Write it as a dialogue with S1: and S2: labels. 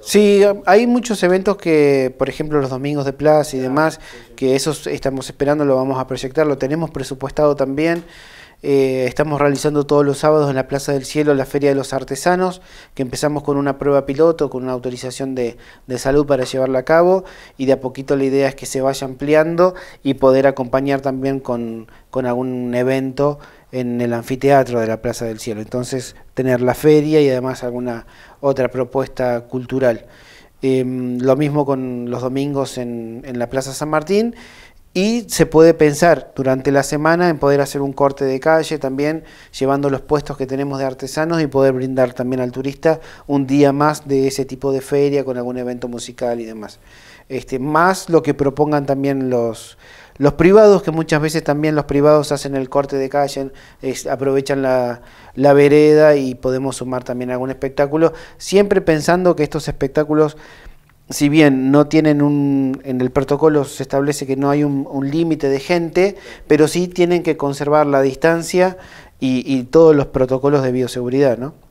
S1: Sí, hay muchos eventos que, por ejemplo, los domingos de plaza y demás, que esos estamos esperando, lo vamos a proyectar, lo tenemos presupuestado también. Eh, estamos realizando todos los sábados en la Plaza del Cielo la Feria de los Artesanos, que empezamos con una prueba piloto, con una autorización de, salud para llevarla a cabo y de a poquito la idea es que se vaya ampliando y poder acompañar también con, algún evento en el anfiteatro de la Plaza del Cielo. Entonces, tener la feria y además alguna otra propuesta cultural. Em, lo mismo con los domingos en, en la Plaza San Martín y se puede pensar durante la semana en poder hacer un corte de calle también, llevando los puestos que tenemos de artesanos y poder brindar también al turista un día más de ese tipo de feria con algún evento musical y demás. Este, más lo que propongan también los, los privados, que muchas veces también los privados hacen el corte de calle, aprovechan la, la vereda y podemos sumar también algún espectáculo, siempre pensando que estos espectáculos si bien no tienen un, en el protocolo se establece que no hay un, límite de gente, pero sí tienen que conservar la distancia y, y todos los protocolos de bioseguridad, ¿no?